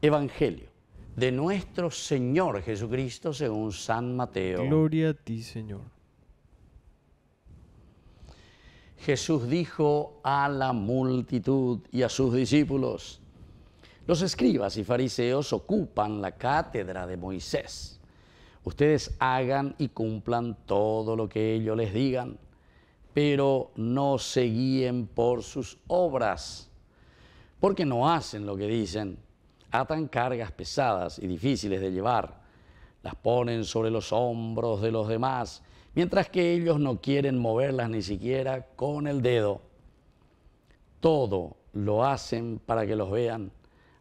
Evangelio de nuestro Señor Jesucristo según San Mateo. Gloria a ti, Señor. Jesús dijo a la multitud y a sus discípulos, los escribas y fariseos ocupan la cátedra de Moisés. Ustedes hagan y cumplan todo lo que ellos les digan, pero no se guíen por sus obras, porque no hacen lo que dicen atan cargas pesadas y difíciles de llevar, las ponen sobre los hombros de los demás, mientras que ellos no quieren moverlas ni siquiera con el dedo. Todo lo hacen para que los vean,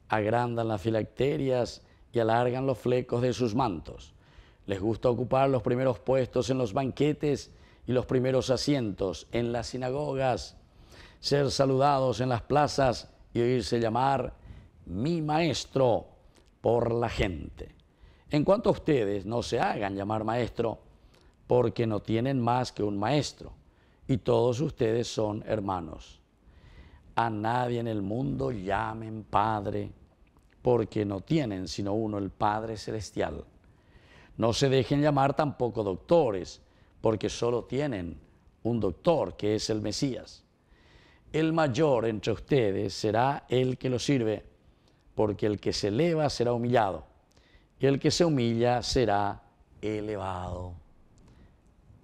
agrandan las filacterias y alargan los flecos de sus mantos. Les gusta ocupar los primeros puestos en los banquetes y los primeros asientos en las sinagogas, ser saludados en las plazas y oírse llamar mi maestro, por la gente. En cuanto a ustedes, no se hagan llamar maestro porque no tienen más que un maestro y todos ustedes son hermanos. A nadie en el mundo llamen Padre porque no tienen sino uno, el Padre Celestial. No se dejen llamar tampoco doctores porque solo tienen un doctor que es el Mesías. El mayor entre ustedes será el que lo sirve porque el que se eleva será humillado, y el que se humilla será elevado.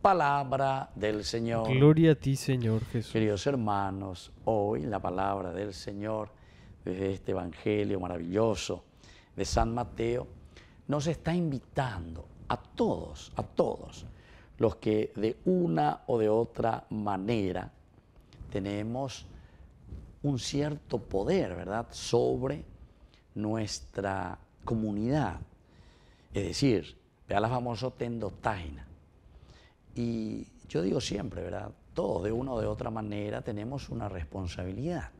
Palabra del Señor. Gloria a ti, Señor Jesús. Queridos hermanos, hoy la palabra del Señor, desde este Evangelio maravilloso de San Mateo, nos está invitando a todos, a todos, los que de una o de otra manera tenemos un cierto poder, ¿verdad?, sobre nuestra comunidad. Es decir, vea la famosa tendotágena Y yo digo siempre, ¿verdad? Todos de una o de otra manera tenemos una responsabilidad.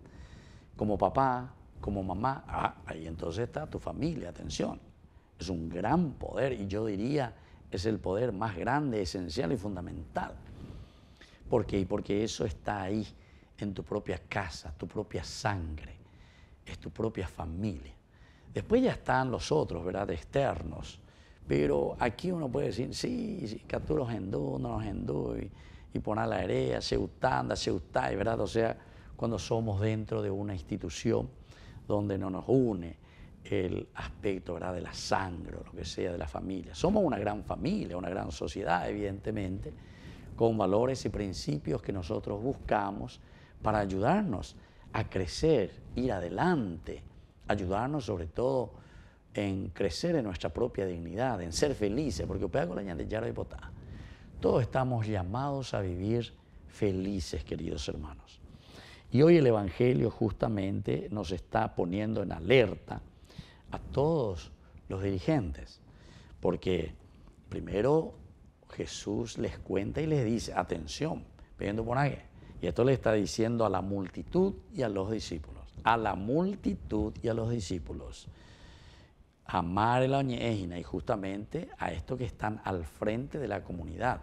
Como papá, como mamá, ah, ahí entonces está tu familia, atención. Es un gran poder y yo diría es el poder más grande, esencial y fundamental. ¿Por qué? Porque eso está ahí, en tu propia casa, tu propia sangre, es tu propia familia. Después ya están los otros, ¿verdad? De externos. Pero aquí uno puede decir, sí, captura los hindú, no los y, y poner la ustanda, seutanda, seutai, ¿verdad? O sea, cuando somos dentro de una institución donde no nos une el aspecto ¿verdad? de la sangre o lo que sea de la familia. Somos una gran familia, una gran sociedad, evidentemente, con valores y principios que nosotros buscamos para ayudarnos a crecer, ir adelante, ayudarnos sobre todo en crecer en nuestra propia dignidad, en ser felices, porque todos estamos llamados a vivir felices, queridos hermanos. Y hoy el Evangelio justamente nos está poniendo en alerta a todos los dirigentes, porque primero Jesús les cuenta y les dice, atención, pidiendo por Y esto le está diciendo a la multitud y a los discípulos a la multitud y a los discípulos. Amar el añejina y justamente a estos que están al frente de la comunidad.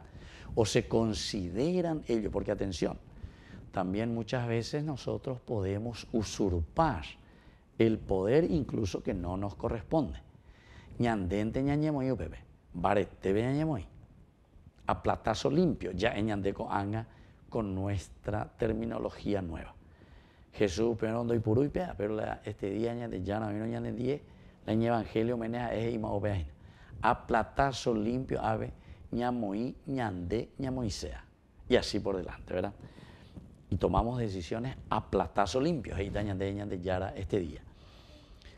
O se consideran ellos, porque atención, también muchas veces nosotros podemos usurpar el poder incluso que no nos corresponde. Ñandente ñañemoy bebé, barete ñañemoy. A platazo limpio, ya en anga con nuestra terminología nueva. Jesús, pero doy y pea pero este día de ya, no añade 10, la evangelio menea es y más A platazo limpio, ave, ñamoí, ñande, ñamoisea. Y así por delante, ¿verdad? Y tomamos decisiones a platazo limpio, ahí ñande, de yara, este día.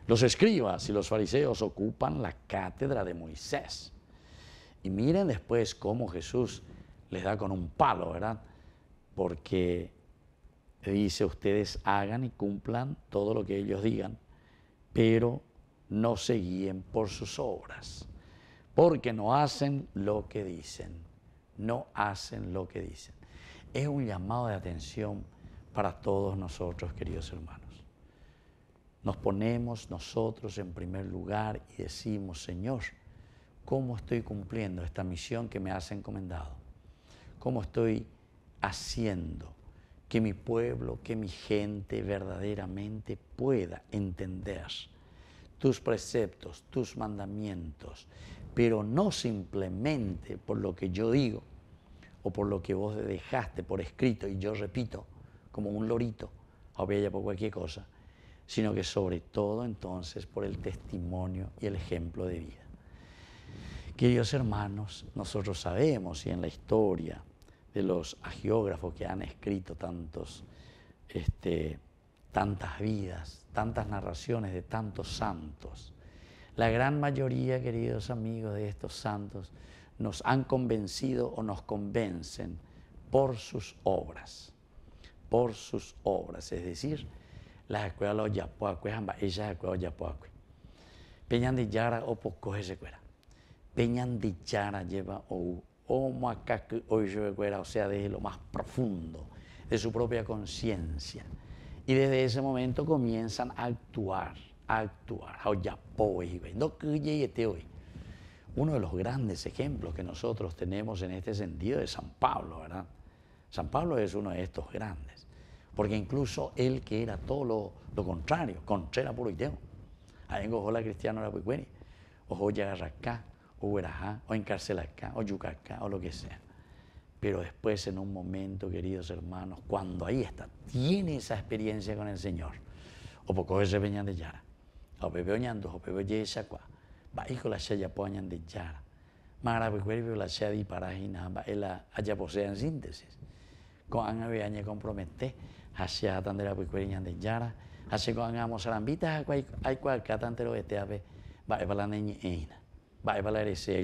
Los escribas y los fariseos ocupan la cátedra de Moisés. Y miren después cómo Jesús les da con un palo, ¿verdad? Porque dice, ustedes hagan y cumplan todo lo que ellos digan, pero no se guíen por sus obras, porque no hacen lo que dicen, no hacen lo que dicen. Es un llamado de atención para todos nosotros, queridos hermanos. Nos ponemos nosotros en primer lugar y decimos, Señor, ¿cómo estoy cumpliendo esta misión que me has encomendado? ¿Cómo estoy haciendo? que mi pueblo, que mi gente verdaderamente pueda entender tus preceptos, tus mandamientos, pero no simplemente por lo que yo digo o por lo que vos dejaste por escrito y yo repito como un lorito, ya por cualquier cosa, sino que sobre todo entonces por el testimonio y el ejemplo de vida. Queridos hermanos, nosotros sabemos y en la historia de los agiógrafos que han escrito tantos, este, tantas vidas, tantas narraciones de tantos santos. La gran mayoría, queridos amigos, de estos santos nos han convencido o nos convencen por sus obras, por sus obras, es decir, las escuelas los yapuacue, ellas ellas escuelas los Peñan de yara o oh, poco pues, se cuera. Peñan de lleva o oh, o sea, desde lo más profundo de su propia conciencia. Y desde ese momento comienzan a actuar, a actuar. Uno de los grandes ejemplos que nosotros tenemos en este sentido es San Pablo, ¿verdad? San Pablo es uno de estos grandes, porque incluso él que era todo lo, contrario, contrario, contrera puro y Ahí en Gojola Cristiano era Ojo acá o Huerajá, o Encarcelacá, o Yucacá, o lo que sea. Pero después, en un momento, queridos hermanos, cuando ahí está, tiene esa experiencia con el Señor, o poco ese rebeñan de Yara, o bebe oñando, o bebe yesacua, va hijo la shaya poñan de Yara, mara la shaya di parajina, va la haya posea en síntesis, con anga beaña compromete, hacia tandera becuerñan de Yara, hacia con anga mozarambita, hay cual catantero este ave, va evalana ñeina va a valer ese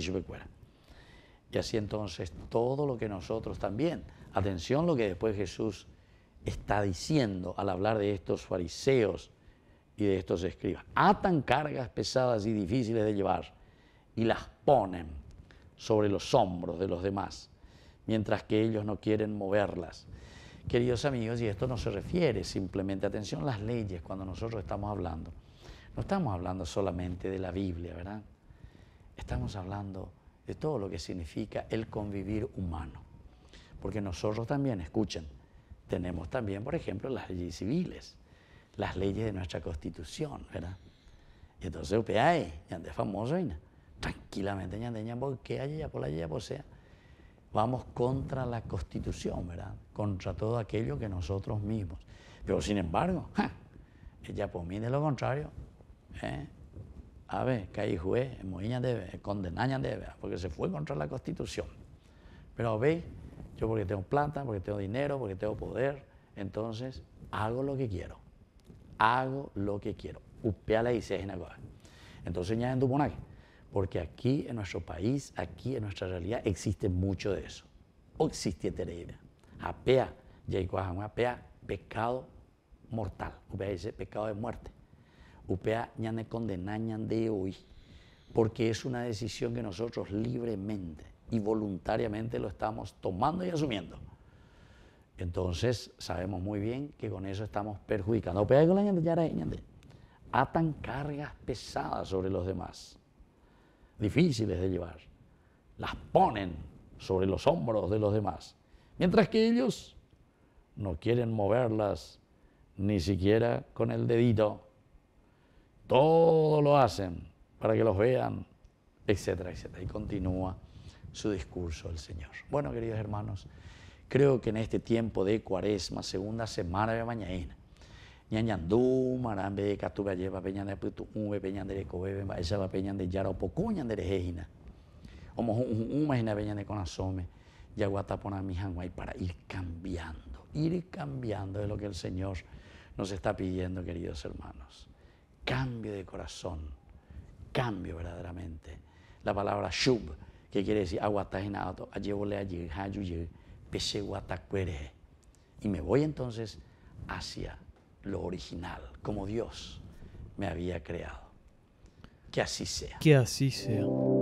Y así entonces todo lo que nosotros también, atención lo que después Jesús está diciendo al hablar de estos fariseos y de estos escribas, atan cargas pesadas y difíciles de llevar y las ponen sobre los hombros de los demás, mientras que ellos no quieren moverlas. Queridos amigos, y esto no se refiere simplemente, atención, las leyes cuando nosotros estamos hablando. No estamos hablando solamente de la Biblia, ¿verdad? estamos hablando de todo lo que significa el convivir humano. Porque nosotros también, escuchen, tenemos también, por ejemplo, las leyes civiles, las leyes de nuestra constitución, ¿verdad? Y entonces, ya antes, famoso, tranquilamente, hay haya, por la por sea, vamos contra la constitución, ¿verdad? Contra todo aquello que nosotros mismos. Pero sin embargo, ja, ella por mí de lo contrario, ¿eh? a ver, que hay juez, Moiña debe, Condenaña debe, porque se fue contra la Constitución. Pero veis, yo porque tengo plata, porque tengo dinero, porque tengo poder, entonces hago lo que quiero. Hago lo que quiero. Upea la dice Entonces ya en porque aquí en nuestro país, aquí en nuestra realidad existe mucho de eso. O existe tereida. Apea, apea, pecado mortal. Upea dice pecado de muerte. UPA ñane condenañan de hoy, porque es una decisión que nosotros libremente y voluntariamente lo estamos tomando y asumiendo. Entonces, sabemos muy bien que con eso estamos perjudicando. UPA atan cargas pesadas sobre los demás, difíciles de llevar, las ponen sobre los hombros de los demás, mientras que ellos no quieren moverlas ni siquiera con el dedito todo lo hacen para que los vean, etcétera, etcétera. Y continúa su discurso el Señor. Bueno, queridos hermanos, creo que en este tiempo de cuaresma, segunda semana de mañana, ñañandú, marambe, catuba, lleva, peña de Uve, peña de cobebe, esa va peña de yara, pocuña de como una peña de conazome, yaguatapona para ir cambiando, ir cambiando de lo que el Señor nos está pidiendo, queridos hermanos cambio de corazón, cambio verdaderamente. La palabra shub, que quiere decir y me voy entonces hacia lo original, como Dios me había creado. Que así sea. Que así sea.